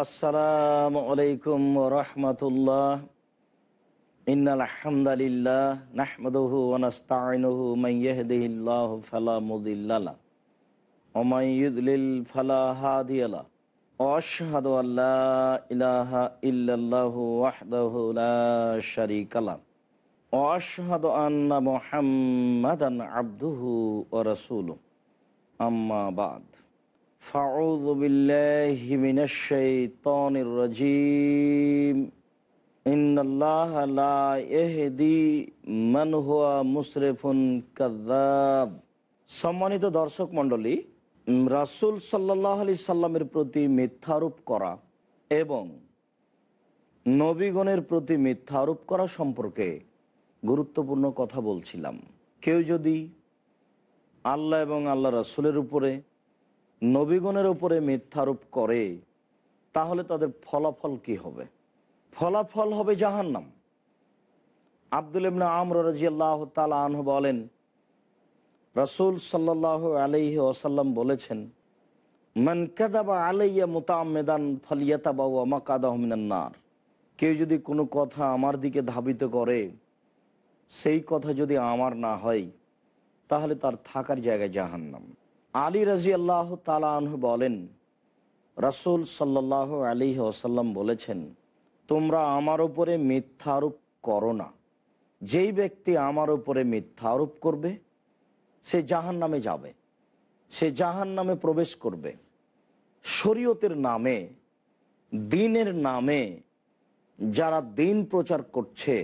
আসসালামু আলাইকুম রহমতুল্লাহ إن الحمد لله نحمده ونستعينه من يهده الله فلا مضل له ومن يضلل فلا هادي له وأشهد أن لا إله إلا الله وحده لا شريك له وأشهد أن محمدا عبده ورسوله أما بعد فاعوذ بالله من الشيطان الرجيم ان الله لا يهدي من هو مسرف كذاب সম্মানিত দর্শক মণ্ডলী রাসুল সাল্লাহ আলি সাল্লামের প্রতি মিথ্যারোপ করা এবং নবীগণের প্রতি মিথ্যারোপ করা সম্পর্কে গুরুত্বপূর্ণ কথা বলছিলাম কেউ যদি আল্লাহ এবং আল্লাহ রাসুলের উপরে নবীগণের ওপরে মিথ্যারোপ করে তাহলে তাদের ফলাফল কি হবে ফলাফল হবে জাহান্নাম আব্দুল ইবনা আমর রাজিয়াল্লাহ তালা আনহ বলেন রসুল সাল্লাহ আলহি ওসাল্লাম বলেছেন মান কাদাবা আলাইয়া বাবু মুতামেদান ফালিয়াতাবাউ আমাকাদাহমিনান্নার কেউ যদি কোনো কথা আমার দিকে ধাবিত করে সেই কথা যদি আমার না হয় তাহলে তার থাকার জায়গায় জাহান্নাম আলী রাজি আল্লাহ তালাহ বলেন রাসুল সাল্লাহ আলী ওসাল্লাম বলেছেন তোমরা আমার উপরে মিথ্যারোপ করো না যেই ব্যক্তি আমার উপরে মিথ্যারোপ করবে সে জাহান নামে যাবে সে জাহান নামে প্রবেশ করবে শরীয়তের নামে দিনের নামে যারা দিন প্রচার করছে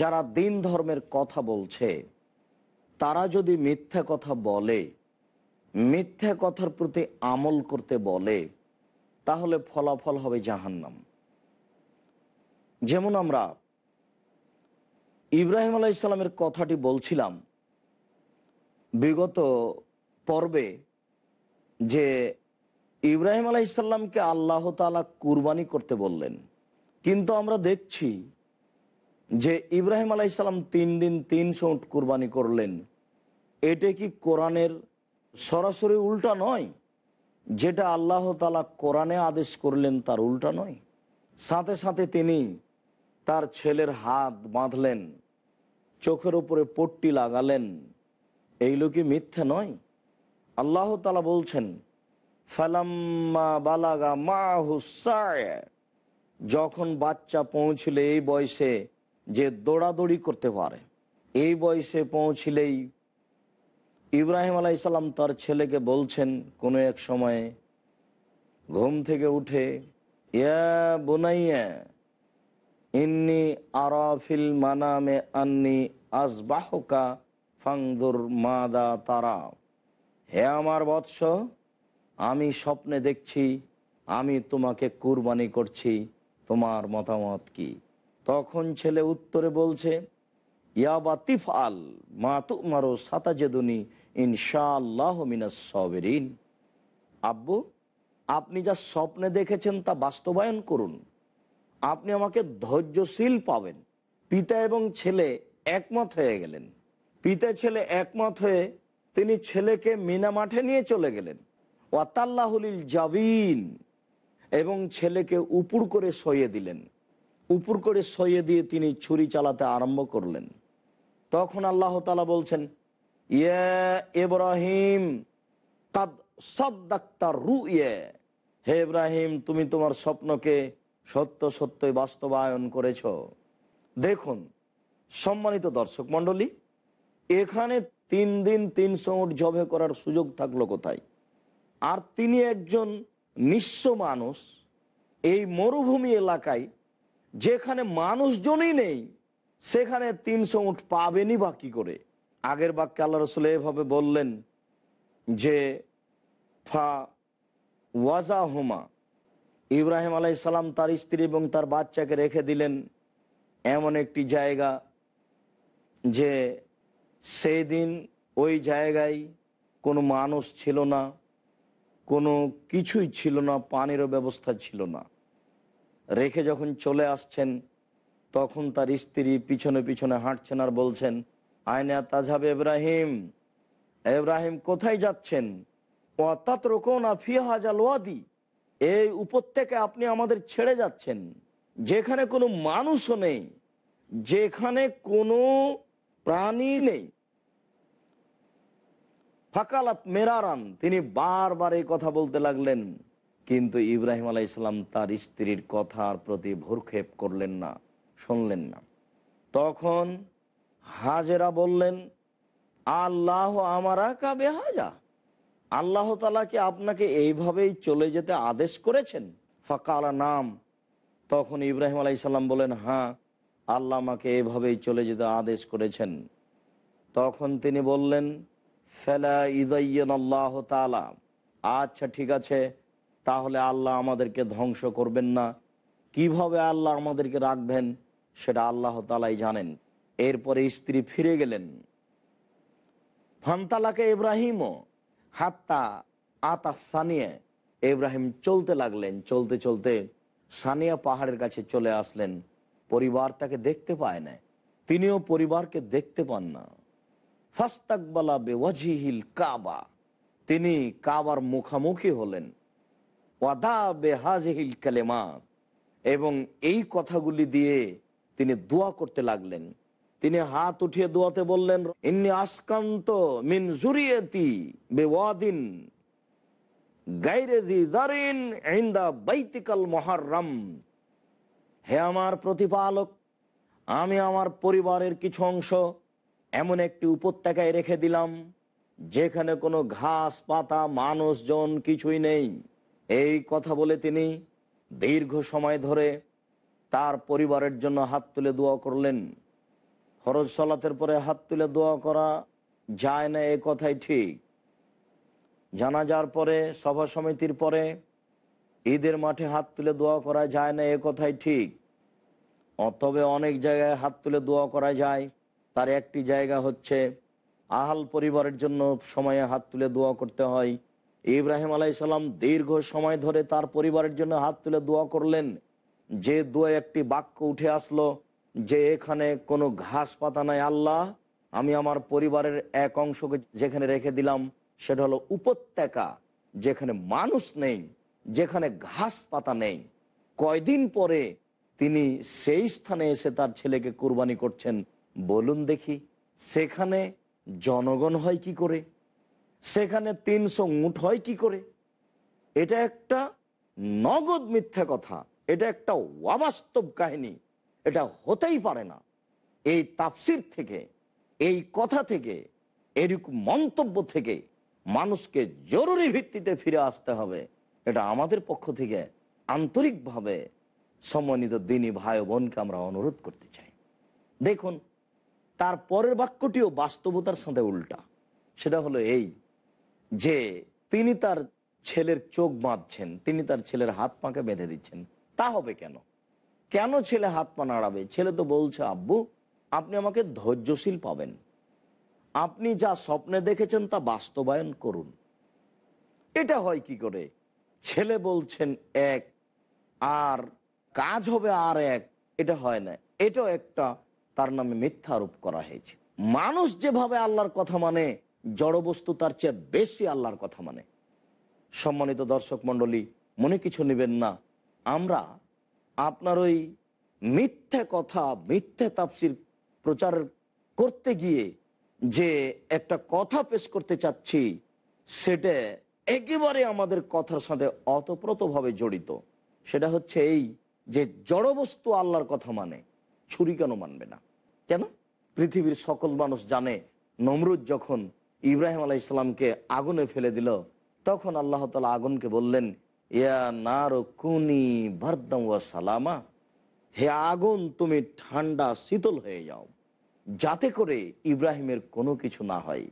যারা দিন ধর্মের কথা বলছে তারা যদি মিথ্যা কথা বলে মিথ্যা কথার প্রতি আমল করতে বলে তাহলে ফলাফল হবে জাহান্নাম যেমন আমরা ইব্রাহিম আলাহ ইসলামের কথাটি বলছিলাম বিগত পর্বে যে ইব্রাহিম আলাহ ইসলামকে আল্লাহ তালা কুরবানি করতে বললেন কিন্তু আমরা দেখছি যে ইব্রাহিম আলাহ ইসলাম তিন দিন তিন উঠ কুরবানি করলেন এটা কি কোরআনের সরাসরি উল্টা নয় যেটা আল্লাহ তালা কোরআনে আদেশ করলেন তার উল্টা নয় সাথে সাথে তিনি তার ছেলের হাত বাঁধলেন চোখের উপরে পট্টি লাগালেন এইগুলো কি মিথ্যে নয় আল্লাহ তালা বলছেন ফালাম্মা বালাগা মা যখন বাচ্চা পৌঁছলে এই বয়সে যে দৌড়াদৌড়ি করতে পারে এই বয়সে পৌঁছলেই ইব্রাহিম আলাহ তার ছেলেকে বলছেন কোনো এক সময়ে ঘুম থেকে উঠে ইয়া বোনাইয়া ইন্নি আরাফিল মানামে আন্নি আসবাহকা ফাংদুর মাদা তারা হে আমার বৎস আমি স্বপ্নে দেখছি আমি তোমাকে কুরবানি করছি তোমার মতামত কি তখন ছেলে উত্তরে বলছে আল মা ইনশাআল্লাহ সবেরিন আব্বু আপনি যা স্বপ্নে দেখেছেন তা বাস্তবায়ন করুন আপনি আমাকে ধৈর্যশীল পাবেন পিতা এবং ছেলে একমত হয়ে গেলেন পিতা ছেলে একমত হয়ে তিনি ছেলেকে মিনা মাঠে নিয়ে চলে গেলেন ওয়াতাল্লাহুলিল জাবিন এবং ছেলেকে উপুর করে সইয়ে দিলেন উপুর করে সইয়ে দিয়ে তিনি ছুরি চালাতে আরম্ভ করলেন তখন আল্লাহ তালা বলছেন ইয়ে ইব্রাহিম রু ইয়ে হে ইব্রাহিম তুমি তোমার স্বপ্নকে সত্য সত্যই বাস্তবায়ন করেছ দেখুন সম্মানিত দর্শক মন্ডলী এখানে তিন দিন তিনশো উঠ জবে করার সুযোগ থাকলো কোথায় আর তিনি একজন নিঃস্ব মানুষ এই মরুভূমি এলাকায় যেখানে মানুষজনই নেই সেখানে তিনশো উঠ পাবেনি বা কী করে আগের বাক্যে আল্লাহ রসুল এভাবে বললেন যে ফা ওয়াজা হুমা ইব্রাহিম আলাই সালাম তার স্ত্রী এবং তার বাচ্চাকে রেখে দিলেন এমন একটি জায়গা যে সেই দিন ওই জায়গায় কোনো মানুষ ছিল না কোনো কিছুই ছিল না পানিরও ব্যবস্থা ছিল না রেখে যখন চলে আসছেন তখন তার স্ত্রী পিছনে পিছনে হাঁটছেন আর বলছেন আয়না তাজহাব ইব্রাহিম ইব্রাহিম কোথায় যাচ্ছেন অর্থাৎ রোকন আফিয়া হাজাল ওয়াদি এই উপত্যকে আপনি আমাদের ছেড়ে যাচ্ছেন যেখানে কোনো মানুষও নেই যেখানে কোনো প্রাণী নেই ফাকালাত মেরারান তিনি বারবার এই কথা বলতে লাগলেন কিন্তু ইব্রাহিম আলাইসালাম ইসলাম তার স্ত্রীর কথার প্রতি ভুরক্ষেপ করলেন না শুনলেন না তখন হাজেরা বললেন আল্লাহ আমারা কাবে হাজা আল্লাহ তালাকে আপনাকে এইভাবেই চলে যেতে আদেশ করেছেন ফাঁকা নাম তখন ইব্রাহিম আলাইসাল্লাম বলেন হ্যাঁ আল্লাহ আমাকে এভাবেই চলে যেতে আদেশ করেছেন তখন তিনি বললেন ফেলা ইদাইন আল্লাহ তালা আচ্ছা ঠিক আছে তাহলে আল্লাহ আমাদেরকে ধ্বংস করবেন না কিভাবে আল্লাহ আমাদেরকে রাখবেন সেটা আল্লাহ তালাই জানেন এরপরে স্ত্রী ফিরে গেলেন ফান্তালাকে ইব্রাহিমও হাত্তা আতা সানিয়ে এব্রাহিম চলতে লাগলেন চলতে চলতে সানিয়া পাহাড়ের কাছে চলে আসলেন পরিবার তাকে দেখতে পায় না তিনিও পরিবারকে দেখতে পান না ফাস্তাকবালা বেওয়াজিহিল কাবা তিনি কাবার মুখামুখি হলেন ওয়াদা বেহাজহিল কালেমা এবং এই কথাগুলি দিয়ে তিনি দোয়া করতে লাগলেন তিনি হাত উঠিয়ে দোয়াতে বললেন ইন্নি আসকান্ত মিন জুরিয়েতি বেওয়াদিন হে আমার প্রতিপালক আমি আমার পরিবারের কিছু অংশ এমন একটি উপত্যকায় রেখে দিলাম যেখানে কোনো ঘাস পাতা মানুষজন কিছুই নেই এই কথা বলে তিনি দীর্ঘ সময় ধরে তার পরিবারের জন্য হাত তুলে দোয়া করলেন ফরজ সলাতের পরে হাত তুলে দোয়া করা যায় না এ কথাই ঠিক জানাজার পরে সভা সমিতির পরে ঈদের মাঠে হাত তুলে দোয়া করা যায় না এ কথাই ঠিক তবে অনেক জায়গায় হাত তুলে দোয়া করা যায় তার একটি জায়গা হচ্ছে আহাল পরিবারের জন্য সময়ে হাত তুলে দোয়া করতে হয় ইব্রাহিম আলাইসাল্লাম দীর্ঘ সময় ধরে তার পরিবারের জন্য হাত তুলে দোয়া করলেন যে দু একটি বাক্য উঠে আসলো যে এখানে কোনো ঘাস পাতা নাই আল্লাহ আমি আমার পরিবারের এক অংশকে যেখানে রেখে দিলাম সেটা হলো উপত্যকা যেখানে মানুষ নেই যেখানে ঘাস পাতা নেই কয়দিন পরে তিনি সেই স্থানে এসে তার ছেলেকে কুরবানি করছেন বলুন দেখি সেখানে জনগণ হয় কি করে সেখানে তিনশো উঠ হয় কি করে এটা একটা নগদ মিথ্যা কথা এটা একটা অবাস্তব কাহিনী এটা হতেই পারে না এই তাফসির থেকে এই কথা থেকে এরকম মন্তব্য থেকে মানুষকে জরুরি ভিত্তিতে ফিরে আসতে হবে এটা আমাদের পক্ষ থেকে আন্তরিকভাবে সমন্বিত দিনী ভাই বোনকে আমরা অনুরোধ করতে চাই দেখুন তার পরের বাক্যটিও বাস্তবতার সাথে উল্টা সেটা হলো এই যে তিনি তার ছেলের চোখ বাঁধছেন তিনি তার ছেলের হাত পাঁকে বেঁধে দিচ্ছেন তা হবে কেন কেন ছেলে হাত পা নাড়াবে ছেলে তো বলছে আব্বু আপনি আমাকে ধৈর্যশীল পাবেন আপনি যা স্বপ্নে দেখেছেন তা বাস্তবায়ন করুন এটা হয় কি করে ছেলে বলছেন এক আর কাজ হবে আর এক এটা হয় না এটাও একটা তার নামে মিথ্যা আরোপ করা হয়েছে মানুষ যেভাবে আল্লাহর কথা মানে জড়বস্তু তার চেয়ে বেশি আল্লাহর কথা মানে সম্মানিত দর্শক মন্ডলী মনে কিছু নেবেন না আমরা আপনার ওই মিথ্যে কথা মিথ্যে তাপসির প্রচার করতে গিয়ে যে একটা কথা পেশ করতে চাচ্ছি সেটা একেবারে আমাদের কথার সাথে অতপ্রতভাবে জড়িত সেটা হচ্ছে এই যে জড়বস্তু আল্লাহর কথা মানে ছুরি কেন মানবে না কেন পৃথিবীর সকল মানুষ জানে নমরুদ যখন ইব্রাহিম আলাইসালামকে ইসলামকে আগুনে ফেলে দিল তখন আল্লাহ তালা আগুনকে বললেন সালামা হে আগুন তুমি ঠান্ডা শীতল হয়ে যাও যাতে করে ইব্রাহিমের কোনো কিছু না হয়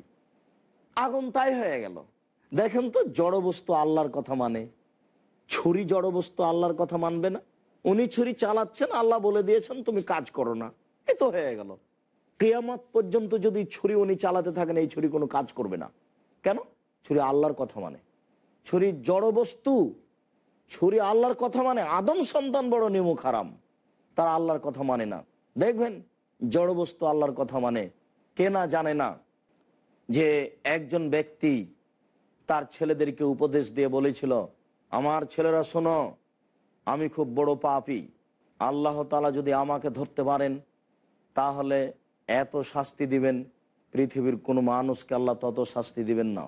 আগুন তাই হয়ে গেল দেখেন তো জড়বস্তু আল্লাহর কথা মানে ছুরি জড়বস্তু আল্লাহর কথা মানবে না উনি ছুরি চালাচ্ছেন আল্লাহ বলে দিয়েছেন তুমি কাজ করো না এ তো হয়ে গেল কেয়ামত পর্যন্ত যদি ছুরি উনি চালাতে থাকেন এই ছুরি কোনো কাজ করবে না কেন ছুরি আল্লাহর কথা মানে ছুরি জড়বস্তু ছুরি আল্লাহর কথা মানে আদম সন্তান বড় নিমুখ খারাম তারা আল্লাহর কথা মানে না দেখবেন জড়বস্তু আল্লাহর কথা মানে কে না জানে না যে একজন ব্যক্তি তার ছেলেদেরকে উপদেশ দিয়ে বলেছিল আমার ছেলেরা শোনো আমি খুব বড় পাপি আল্লাহ তালা যদি আমাকে ধরতে পারেন তাহলে এত শাস্তি দিবেন পৃথিবীর কোনো মানুষকে আল্লাহ তত শাস্তি দিবেন না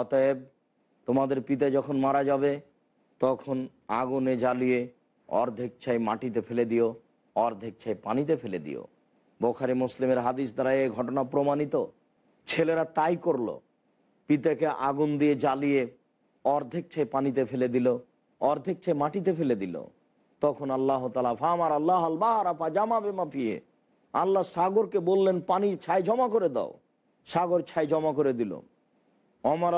অতএব তোমাদের পিতা যখন মারা যাবে তখন আগুনে জ্বালিয়ে অর্ধেক ছাই মাটিতে ফেলে দিও অর্ধেক ছাই পানিতে ফেলে দিও বোখারি মুসলিমের হাদিস দ্বারা এ ঘটনা প্রমাণিত ছেলেরা তাই করল পিতাকে আগুন দিয়ে জ্বালিয়ে অর্ধেক ছাই পানিতে ফেলে দিল অর্ধেক ছাই মাটিতে ফেলে দিল তখন আল্লাহ তালা ফামার আল্লাহ আল্বাহারাপা জামাবে মাপিয়ে আল্লাহ সাগরকে বললেন পানি ছাই জমা করে দাও সাগর ছাই জমা করে দিল অমর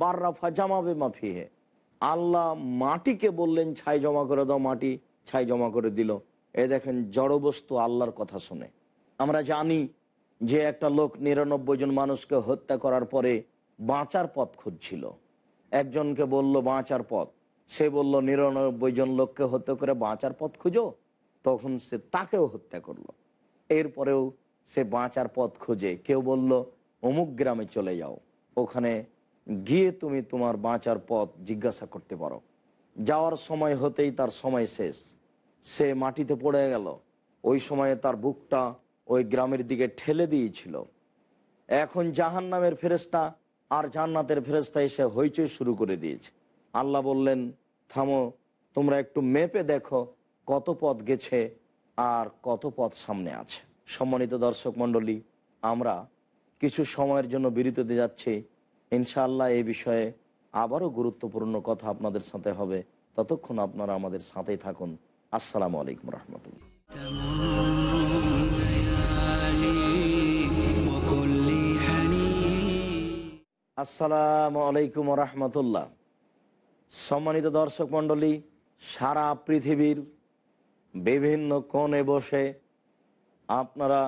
বার রাফা জামাবে মাফিয়ে আল্লাহ মাটিকে বললেন ছাই জমা করে দাও মাটি ছাই জমা করে দিল এ দেখেন জড়বস্তু আল্লাহর কথা শুনে আমরা জানি যে একটা লোক নিরানব্বই জন মানুষকে হত্যা করার পরে বাঁচার পথ খুঁজছিল একজনকে বলল বাঁচার পথ সে বলল নিরানব্বই জন লোককে হত্যা করে বাঁচার পথ খুঁজো তখন সে তাকেও হত্যা করলো এরপরেও সে বাঁচার পথ খুঁজে কেউ বলল অমুক গ্রামে চলে যাও ওখানে গিয়ে তুমি তোমার বাঁচার পথ জিজ্ঞাসা করতে পারো যাওয়ার সময় হতেই তার সময় শেষ সে মাটিতে পড়ে গেল ওই সময়ে তার বুকটা ওই গ্রামের দিকে ঠেলে দিয়েছিল এখন জাহান নামের ফেরেস্তা আর জান্নাতের ফেরেস্তা এসে হইচই শুরু করে দিয়েছে আল্লাহ বললেন থামো তোমরা একটু মেপে দেখো কত পথ গেছে আর কত পথ সামনে আছে সম্মানিত দর্শক মণ্ডলী আমরা কিছু সময়ের জন্য বিরতিতে যাচ্ছি ইনশাআল্লাহ এই বিষয়ে আবারও গুরুত্বপূর্ণ কথা আপনাদের সাথে হবে ততক্ষণ আপনারা আমাদের সাথেই থাকুন আসসালামু আলাইকুম রহমতুল্লাহ আসসালামু আলাইকুম রহমতুল্লাহ সম্মানিত দর্শক মণ্ডলী সারা পৃথিবীর বিভিন্ন কোণে বসে আপনারা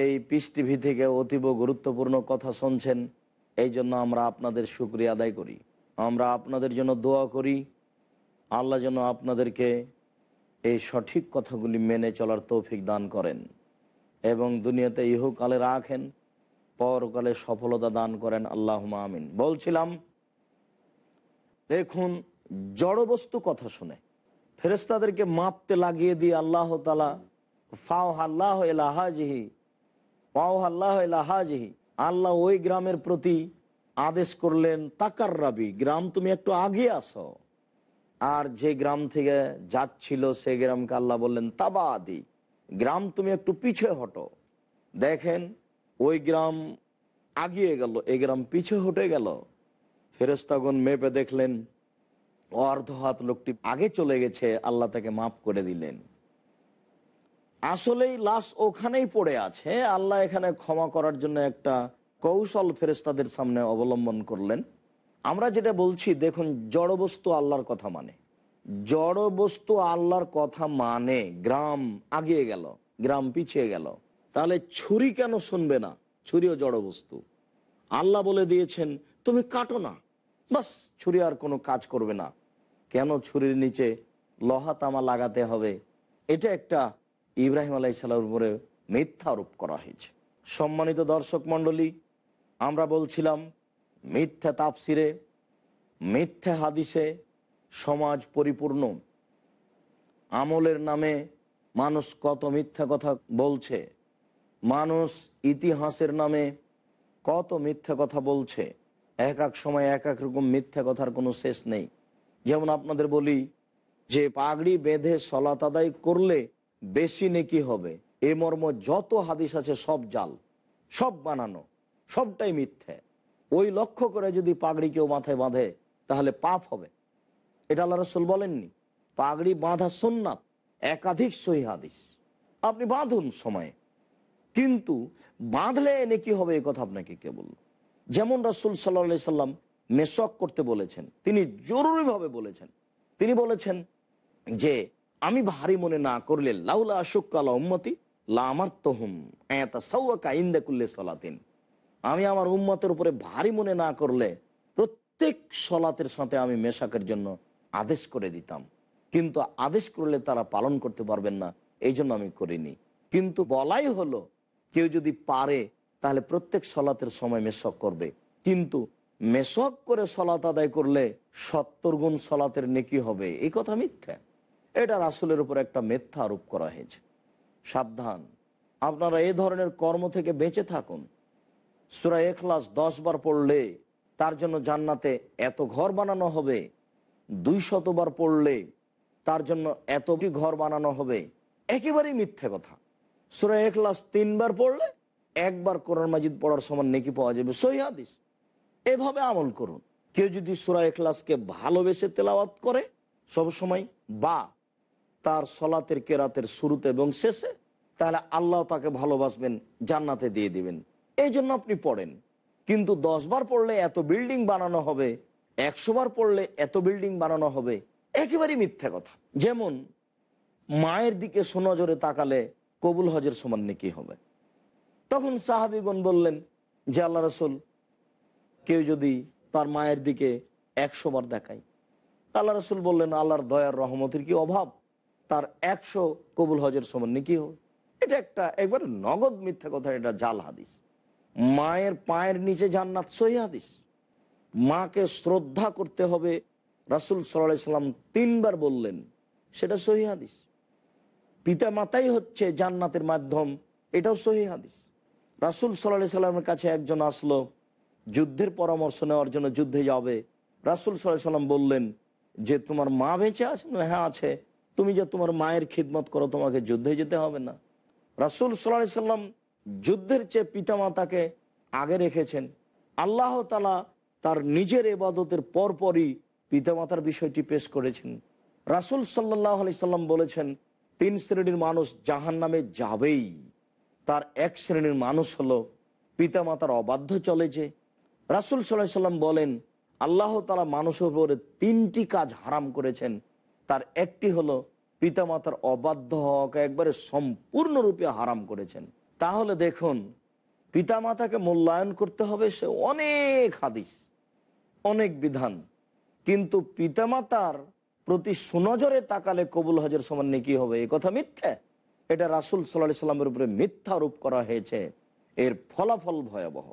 এই পৃষ্টিভি থেকে অতীব গুরুত্বপূর্ণ কথা শুনছেন এই জন্য আমরা আপনাদের সুক্রিয়া আদায় করি আমরা আপনাদের জন্য দোয়া করি আল্লাহ যেন আপনাদেরকে এই সঠিক কথাগুলি মেনে চলার তৌফিক দান করেন এবং দুনিয়াতে ইহুকালে রাখেন পরকালে সফলতা দান করেন আল্লাহ আমিন বলছিলাম দেখুন জড়বস্তু কথা শুনে ফেরেস্তাদেরকে মাপতে লাগিয়ে দিয়ে আল্লাহ তালা ফাও হাল্লাহ এলাহাজিহি পাও হাল্লাহ এলাহাজিহি আল্লাহ ওই গ্রামের প্রতি আদেশ করলেন তাকার রাবি গ্রাম তুমি একটু আগে আসো আর যে গ্রাম থেকে যাচ্ছিল সে গ্রামকে আল্লাহ বললেন তাবা আদি গ্রাম তুমি একটু পিছিয়ে হটো দেখেন ওই গ্রাম আগিয়ে গেল এই গ্রাম পিছিয়ে হটে গেল ফেরস্তাগন মেপে দেখলেন অর্ধহাত লোকটি আগে চলে গেছে আল্লাহ তাকে মাফ করে দিলেন আসলেই লাশ ওখানেই পড়ে আছে আল্লাহ এখানে ক্ষমা করার জন্য একটা কৌশল ফেরেস্তাদের সামনে অবলম্বন করলেন আমরা যেটা বলছি দেখুন জড়বস্তু আল্লাহর কথা মানে জড়বস্তু আল্লাহর কথা মানে গ্রাম আগিয়ে গেল গ্রাম পিছিয়ে গেল তাহলে ছুরি কেন শুনবে না ছুরিও জড়বস্তু আল্লাহ বলে দিয়েছেন তুমি কাটো না বাস ছুরি আর কোনো কাজ করবে না কেন ছুরির নিচে লহা তামা লাগাতে হবে এটা একটা ইব্রাহিম আলাই উপরে মিথ্যা আরোপ করা হয়েছে সম্মানিত দর্শক মণ্ডলী আমরা বলছিলাম মিথ্যা তাপসিরে মিথ্যা হাদিসে সমাজ পরিপূর্ণ আমলের নামে মানুষ কত মিথ্যা কথা বলছে মানুষ ইতিহাসের নামে কত মিথ্যা কথা বলছে এক এক সময় এক এক রকম মিথ্যা কথার কোনো শেষ নেই যেমন আপনাদের বলি যে পাগড়ি বেঁধে সলাত আদায় করলে বেশি নেকি হবে এ মর্ম যত হাদিস আছে সব জাল সব বানানো সবটাই মিথ্যে ওই লক্ষ্য করে যদি পাগড়ি কেউ মাথায় বাঁধে তাহলে পাপ হবে এটা আল্লাহ রসুল বলেননি পাগড়ি বাঁধা সোননাথ একাধিক সহি হাদিস আপনি বাঁধুন সময়ে কিন্তু বাঁধলে এনে কি হবে এ কথা আপনাকে কে বলল যেমন রসুল সাল্লা সাল্লাম মেসক করতে বলেছেন তিনি জরুরিভাবে বলেছেন তিনি বলেছেন যে আমি ভারী মনে না করলে লাউলা আশুকালা উম্মতি লামার্তহুম এতা সৌকা ইন্দাকুল্লে সলাতিন আমি আমার উম্মতের উপরে ভারী মনে না করলে প্রত্যেক সলাতের সাথে আমি মেশাকের জন্য আদেশ করে দিতাম কিন্তু আদেশ করলে তারা পালন করতে পারবেন না এই জন্য আমি করিনি কিন্তু বলাই হলো কেউ যদি পারে তাহলে প্রত্যেক সলাতের সময় মেশক করবে কিন্তু মেশক করে সলাত আদায় করলে সত্তর গুণ সলাতের নেকি হবে এই কথা মিথ্যা এটা রাসুলের উপর একটা মিথ্যা আরোপ করা হয়েছে সাবধান আপনারা এই ধরনের কর্ম থেকে বেঁচে থাকুন সুরা এখলাস দশ বার পড়লে তার জন্য জান্নাতে এত ঘর বানানো হবে দুই শতবার পড়লে তার জন্য এত ঘর বানানো হবে একেবারেই মিথ্যে কথা সুরা এখলাস তিনবার পড়লে একবার কোরআন মাজিদ পড়ার সমান নেকি পাওয়া যাবে সহিদিস এভাবে আমল করুন কেউ যদি সুরা এখলাসকে ভালোবেসে তেলাওয়াত করে সবসময় বা তার সলাতের কেরাতের শুরুতে এবং শেষে তাহলে আল্লাহ তাকে ভালোবাসবেন জান্নাতে দিয়ে দিবেন এই জন্য আপনি পড়েন কিন্তু দশবার পড়লে এত বিল্ডিং বানানো হবে একশো বার পড়লে এত বিল্ডিং বানানো হবে একেবারেই মিথ্যা কথা যেমন মায়ের দিকে সোনজরে তাকালে কবুল হজের সমান নাকি হবে তখন সাহাবিগণ বললেন যে আল্লাহ রসুল কেউ যদি তার মায়ের দিকে একশো বার দেখায় আল্লাহ রসুল বললেন আল্লাহর দয়ার রহমতের কি অভাব তার একশো কবুল হজের সমান নাকি হবে এটা একটা একবার নগদ মিথ্যা কথা এটা জাল হাদিস মায়ের পায়ের নিচে জান্নাত সহি হাদিস মাকে শ্রদ্ধা করতে হবে রাসুল সাল্লাম তিনবার বললেন সেটা সহি হাদিস পিতা মাতাই হচ্ছে জান্নাতের মাধ্যম এটাও সহি হাদিস রাসুল সাল্লাহ সাল্লামের কাছে একজন আসলো যুদ্ধের পরামর্শ নেওয়ার জন্য যুদ্ধে যাবে রাসুল সাল্লাহ সাল্লাম বললেন যে তোমার মা বেঁচে আছে হ্যাঁ আছে তুমি যে তোমার মায়ের খিদমত করো তোমাকে যুদ্ধে যেতে হবে না রাসুল সাল্লা সাল্লাম যুদ্ধের চেয়ে পিতামাতাকে আগে রেখেছেন আল্লাহ তালা তার নিজের এবাদতের পরপরই পিতামাতার বিষয়টি পেশ করেছেন রাসুল সাল্লাহ আলি সাল্লাম বলেছেন তিন শ্রেণীর মানুষ জাহান নামে যাবেই তার এক শ্রেণীর মানুষ হলো পিতামাতার অবাধ্য চলে যে রাসুল সাল্লাহ সাল্লাম বলেন আল্লাহ তালা মানুষের উপরে তিনটি কাজ হারাম করেছেন তার একটি হলো পিতামাতার অবাধ্য হক একবারে সম্পূর্ণরূপে হারাম করেছেন তাহলে দেখুন পিতামাতাকে মূল্যায়ন করতে হবে সে অনেক হাদিস অনেক বিধান কিন্তু পিতামাতার প্রতি সুনজরে তাকালে কবুল হজের সমান কি হবে এ কথা মিথ্যা এটা রাসুল সাল্লাহ সাল্লামের উপরে মিথ্যা আরোপ করা হয়েছে এর ফলাফল ভয়াবহ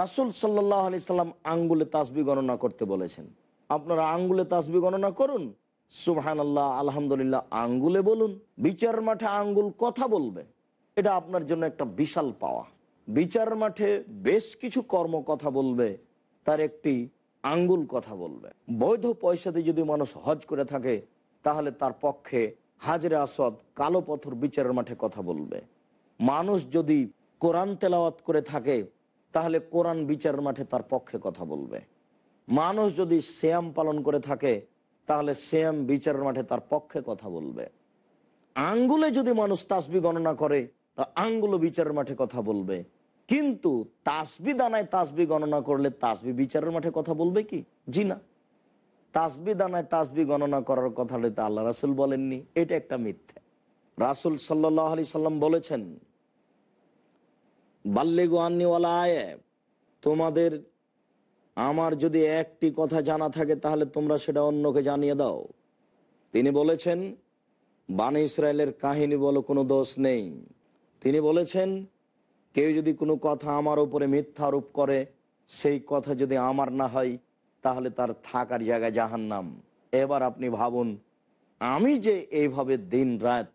রাসুল সাল্লাহ আলি সাল্লাম আঙ্গুলে তাসবি গণনা করতে বলেছেন আপনারা আঙ্গুলে তাসবি গণনা করুন সুবাহ আলহামদুলিল্লাহ আঙ্গুলে বলুন বিচার মাঠে আঙ্গুল কথা বলবে এটা আপনার জন্য একটা বিশাল পাওয়া বিচার মাঠে বেশ কিছু কর্ম কথা বলবে তার একটি আঙ্গুল কথা বলবে বৈধ পয়সা দিয়ে যদি মানুষ হজ করে থাকে তাহলে তার পক্ষে হাজরে আসদ কালো পথর বিচারের মাঠে কথা বলবে মানুষ যদি কোরআন তেলাওয়াত করে থাকে তাহলে কোরআন বিচারের মাঠে তার পক্ষে কথা বলবে মানুষ যদি শ্যাম পালন করে থাকে তাহলে সেম বিচারের মাঠে তার পক্ষে কথা বলবে আঙ্গুলে যদি মানুষ তাসবি গণনা করে তা আঙ্গুলো বিচারের মাঠে কথা বলবে কিন্তু তাসবি দানায় তাসবি গণনা করলে তাসবি বিচারের মাঠে কথা বলবে কি জি না তাসবি দানায় তাসবি গণনা করার কথাটা তো আল্লাহ রাসুল বলেননি এটা একটা মিথ্যে রাসুল সাল্লাহ আলি সাল্লাম বলেছেন বাল্যে গোয়ান্নিওয়ালা আয় তোমাদের আমার যদি একটি কথা জানা থাকে তাহলে তোমরা সেটা অন্যকে জানিয়ে দাও তিনি বলেছেন বান ইসরায়েলের কাহিনী বলো কোনো দোষ নেই তিনি বলেছেন কেউ যদি কোনো কথা আমার ওপরে মিথ্যারোপ করে সেই কথা যদি আমার না হয় তাহলে তার থাকার জায়গায় জাহান্নাম এবার আপনি ভাবুন আমি যে এইভাবে দিন রাত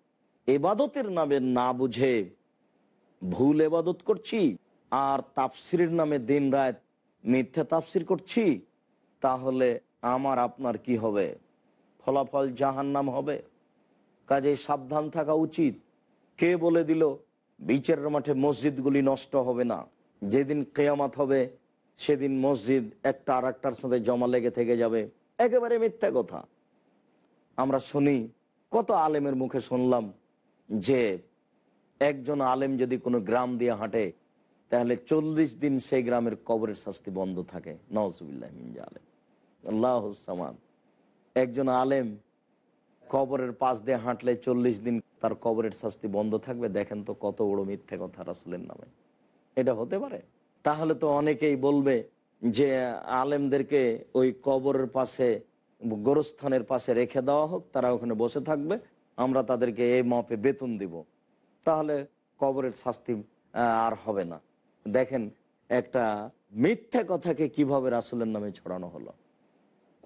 এবাদতের নামে না বুঝে ভুল এবাদত করছি আর তাপসির নামে দিন রাত মিথ্যা তাফসির করছি তাহলে আমার আপনার কি হবে ফলাফল জাহান্নাম হবে কাজেই সাবধান থাকা উচিত কে বলে দিল বিচারের মাঠে মসজিদগুলি নষ্ট হবে না যেদিন কেয়ামাত হবে সেদিন মসজিদ একটা আর একটার সাথে জমা লেগে থেকে যাবে একেবারে মিথ্যা কথা আমরা শুনি কত আলেমের মুখে শুনলাম যে একজন আলেম যদি কোনো গ্রাম দিয়ে হাঁটে তাহলে চল্লিশ দিন সেই গ্রামের কবরের শাস্তি বন্ধ থাকে নওয়াজুবিল্লাহ আলেম আল্লাহ সামান একজন আলেম কবরের পাশ দিয়ে হাঁটলে চল্লিশ দিন তার কবরের শাস্তি বন্ধ থাকবে দেখেন তো কত বড় মিথ্যে কথা রাসুলের নামে এটা হতে পারে তাহলে তো অনেকেই বলবে যে আলেমদেরকে ওই কবরের পাশে গোরস্থানের পাশে রেখে দেওয়া হোক তারা ওখানে বসে থাকবে আমরা তাদেরকে এই মাপে বেতন দিব তাহলে কবরের শাস্তি আর হবে না দেখেন একটা মিথ্যা কথাকে কিভাবে রাসুলের নামে ছড়ানো হলো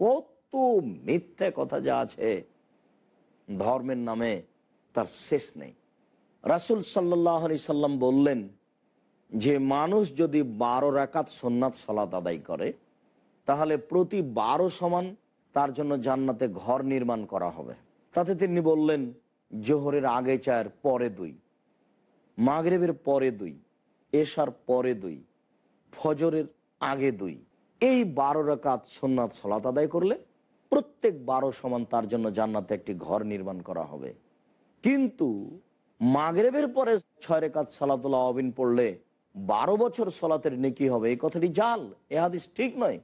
কত মিথ্যা কথা যা আছে ধর্মের নামে তার শেষ নেই রাসুল সাল্লাহ আলি সাল্লাম বললেন যে মানুষ যদি বারো রাকাত সোননাথ সলাত আদায় করে তাহলে প্রতি বারো সমান তার জন্য জান্নাতে ঘর নির্মাণ করা হবে তাতে তিনি বললেন জোহরের আগে চায়ের পরে দুই মাগরেবের পরে দুই এসার পরে দুই ফজরের আগে দুই এই বারো রকাত সোননাথ সলাত আদায় করলে প্রত্যেক বারো সমান তার জন্য জান্নাতে একটি ঘর নির্মাণ করা হবে কিন্তু মাগরেবের পরে ছয় রেকাত সালাতুল্লাহ অবিন পড়লে বারো বছর সলাতের নেকি হবে এই কথাটি জাল এ হাদিস ঠিক নয়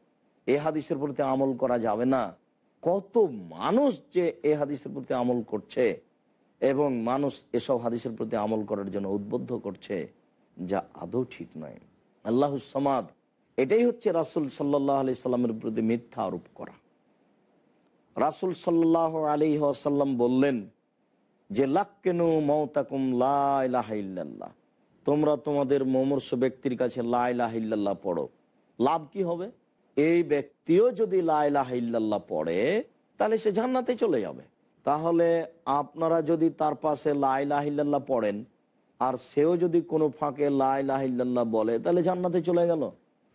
এ হাদিসের প্রতি আমল করা যাবে না কত মানুষ যে এ হাদিসের প্রতি আমল করছে এবং মানুষ এসব হাদিসের প্রতি আমল করার জন্য উদ্বুদ্ধ করছে যা আদৌ ঠিক নয় আল্লাহসামাদ এটাই হচ্ছে রাসুল সাল্লাহ আলি সাল্লামের বিরুদ্ধে মিথ্যা আরোপ করা রাসুল সাল্লাহ আলি সাল্লাম বললেন যে লাক্কেনু মৌতাকুম লাহ তোমরা তোমাদের মমর্ষ ব্যক্তির কাছে লাইলাহিল্লাহ পড়ো লাভ কি হবে এই ব্যক্তিও যদি লাইলাহিল্লাহ পড়ে তাহলে সে জান্নাতে চলে যাবে তাহলে আপনারা যদি তার পাশে লাইলাহিল্লাহ পড়েন আর সেও যদি কোনো ফাঁকে লাই লাহিল্লাহ বলে তাহলে জান্নাতে চলে গেল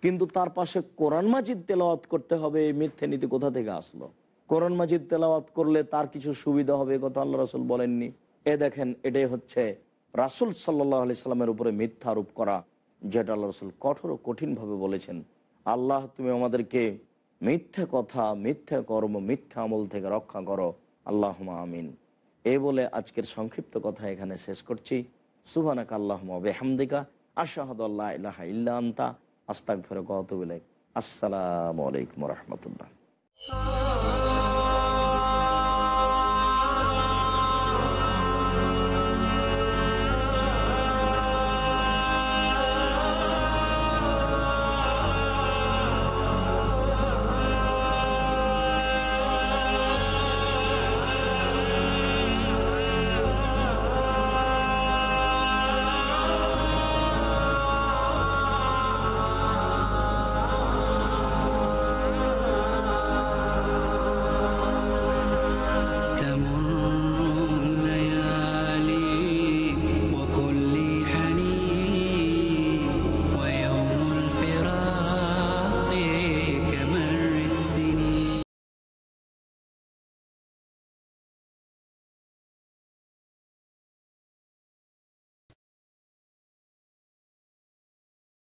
কিন্তু তার পাশে কোরআন মাজিদ তেলাওয়াত করতে হবে মিথ্যে নীতি কোথা থেকে আসলো কোরআন মাজিদ তেলাওয়াত করলে তার কিছু সুবিধা হবে কথা আল্লাহ রাসুল বলেননি এ দেখেন এটাই হচ্ছে রাসুল সাল্লাহ আলি সাল্লামের উপরে মিথ্যা আরোপ করা যেটা আল্লাহ রসুল কঠোর ও কঠিনভাবে বলেছেন আল্লাহ তুমি আমাদেরকে মিথ্যা কথা মিথ্যা কর্ম মিথ্যা আমল থেকে রক্ষা করো আল্লাহ আমিন এ বলে আজকের সংক্ষিপ্ত কথা এখানে শেষ করছি সুবানাক আল্লাহমদিকা আশাহদুল্লাহ ইলাহা ইল্লা আন্তা আস্তাক ফেরক আসসালামু আলাইকুম রহমতুল্লাহ